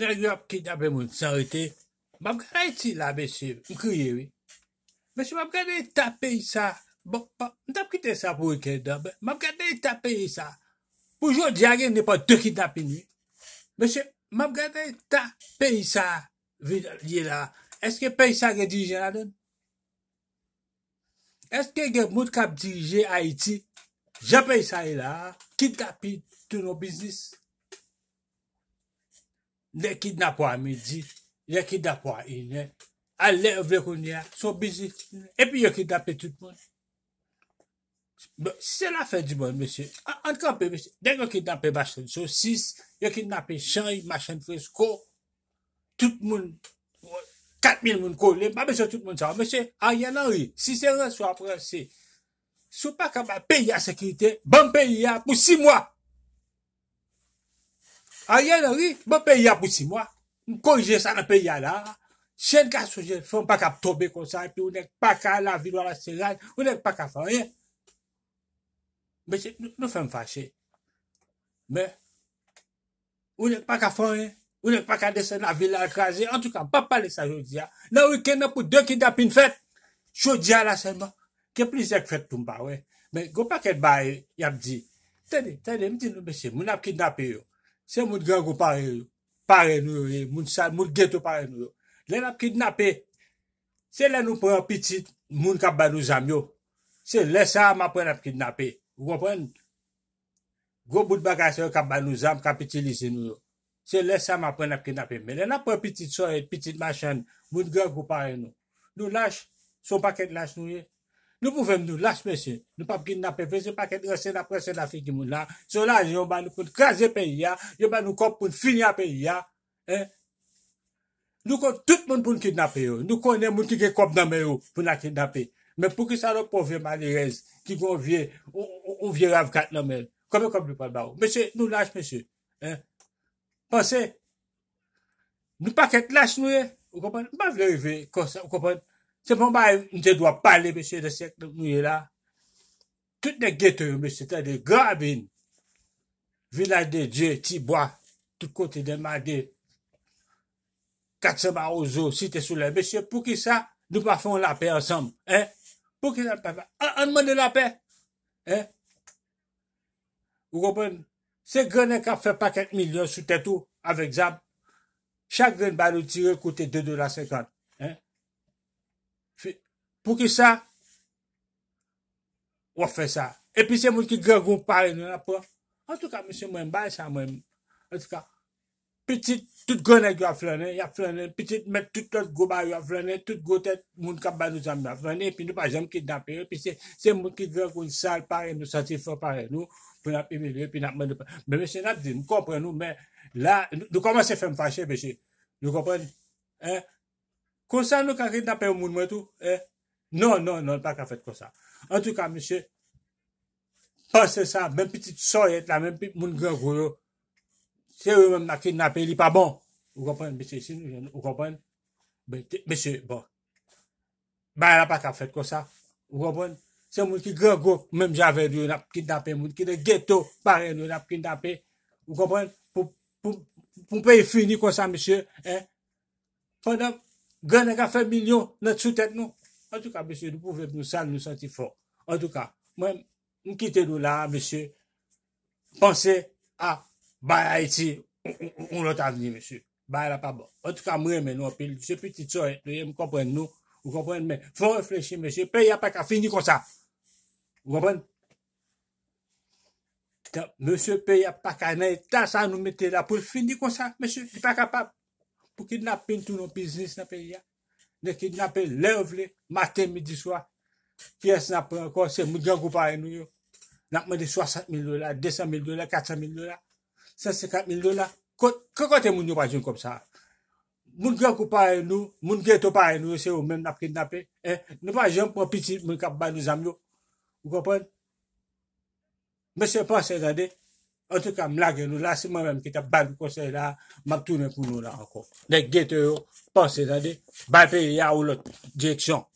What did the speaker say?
nan yon ap ki dapen moun saote, mam gade Aiti la, mwen se, mwen kriye wè. Mwen se, mam gade ta pey sa, bon, bon, mwen tap kite sa pou wè kèndan, mam gade ta pey sa, pou jò di agè, nè pa dè ki dapen yè. Mwen se, mam gade ta pey sa, vè yè la, eske pey sa gen dirije la dè? Eske gen moun kap dirije Aiti, jan pey sa yè la, ki dapen tou nou biznis? Lè kidnap wè a midi, lè kidnap wè a inè, a lè wè kounè, sou bizi, epi yo kidnapè tout moun. Bon, se la fè di moun, mè sè, ankanpè mè sè, dèk yo kidnapè ma chèn sou, sis, yo kidnapè chèn, ma chèn fresko, tout moun, kat mil moun kou lè, ba mè sè tout moun sa, mè sè, a yè nan rè, si se rè sou aprense, sou pa kama peyi a sekritè, ban peyi a pou si moua. Bon a yè nan wè, mwen pe yè pwisi mwa. Mwen korje sa nan pe yè la. Sen ka soujè, fè mwen pa kap tobe kon sa. Pi ou nèk pa ka la vilwa la seraj. Ou nèk pa ka fè wè. Mwen fè mwen fache. Mè. Ou nèk pa ka fè wè. Ou nèk pa ka dese la vilwa la krasè. En tout ka, mwen pa pale sa jò diya. Nan wè ken nan pou dèk ki dap in fèt. Jò diya la sè mwen. Kè plizèk fèt tou mba wè. Mè, gò pa kèd bè yè, yè mdi. Tèdè, tèdè, mdi nou Se moun gwa gwo pare, pare nou yo, e moun sal, moun geto pare nou yo. Len ap kidnape, se len nou pran pitit moun kap balou zam yo, se lesa ma pran ap kidnape, wopren. Gwo bout bagasyon kap balou zam, kapitilize nou yo, se lesa ma pran ap kidnape. Men, len ap pran pitit soye, pitit machan, moun gwa gwo pare nou. Nou lache, son paket lache nou yo. Nou pouvem nou, lache mèche, nou pa p'kidnapè, vè se pa kèdre sè la presè la fèk di moun la, se ou la jè ou ba nou kon krasè pe yè, jè ou ba nou kon pou n'fini apè yè, hein. Nou kon tout moun pou n'kidnapè yo, nou konè moun ki kè kop nòmè yo pou n'akidnapè, mè pou ki sa lò pou vè manirez, ki pou ou vè, ou ou vè ravgat nòmè, kòmè kòm lupan bè ou, mèche, nou lache mèche, hein. Pansè, nou pa kèdre lache nou e, eh? ou kompon, mè pa vè revè, ou kompon, Se pou mba yon te dwa pale, mesye, de sek nou yon la, tout de geto yon, mesye, te de grabine, vila de Dje, Tibwa, tout kote de Madé, Katsama, Ozo, site soule, mesye, pou ki sa, nou pa foun la pe ansanm, eh, pou ki nan pa foun, an mwande la pe, eh, ou kompon, se gwenen ka fè paket milyon sou tè tou, avèk zab, chak gwen barou ti re kote 2,50, eh, Pou ki sa, wò fè sa. E pi se moun ki gè goun pare nou na pou. An tou ka, mè se mwen bè sa mwen. An tou ka, piti, tout gònèk yò a flènè, yò a flènè. Piti, mè tout lòt gòbè yò a flènè. Tout gòtèt moun kap bè nou zan mè a flènè. E pi nou pa jèm ki dapè yò. E pi se, se moun ki gè goun sal pare, nou satifon pare. Nou, pou napi mè lè, pi napi mè lè. Mè mè se napi di, mè komprè nou. Mè, la, nou koman se fè m fachè, mè se. Nou komprè. Eh? Non, non, non, pa ka fet kon sa. En tout ka, monsye, pa se sa, men piti soye la, men piti moun gen goro, se yo men na kidnapè, li pa bon. Ou kompon, monsye, si nou gen nou, ou kompon. Monsye, bon. Ba, la pa ka fet kon sa. Ou kompon, se moun ki gen goro, men javèd yo nap kidnapè, moun ki de ghetto, parel yo nap kidnapè. Ou kompon, pou, pou, pou pou pe yi fini kon sa, monsye, eh. Fondan, gen nega febilyon, net sou tet nou. En tou ka, monsye, nou pouvep nou san, nou santi fò. En tou ka, mwen mkite nou la, monsye, panse a baye Haiti, ou nou tan veni, monsye. Baye la pa bo. En tou ka, mwen mè nou anpil, mwen mwen mè nou anpil, ou mwen mè, fò reflechi, monsye, pey apaka, fini kon sa. Ou konpwen? Monsye, pey apaka, nan etan sa nou mette la pou, fini kon sa, monsye, di pa kapap. Pou ki nan apil tout nou biznis nan pey apaka. Nè ki napè levle, matè midi swa, fyes napè ankon, se moun gen koupare nou yo. Nè ap mè de 60.000 dola, 200.000 dola, 400.000 dola, 50.000 dola. Kò kote moun yo wajon kom sa? Moun gen koupare nou, moun gen topare nou yo, se ou mèm napè ki napè. E, nè wajon pò piti moun kap bè nou zamyo. Ou kopèn? Mè se pan se zadey. En tout ka, m lage nou la, seman menm ki ta bat pou konsey la, mak tounen pou nou la ankon. Lèk gète yo, panse zade, batè ya ou lòt, dièksyon.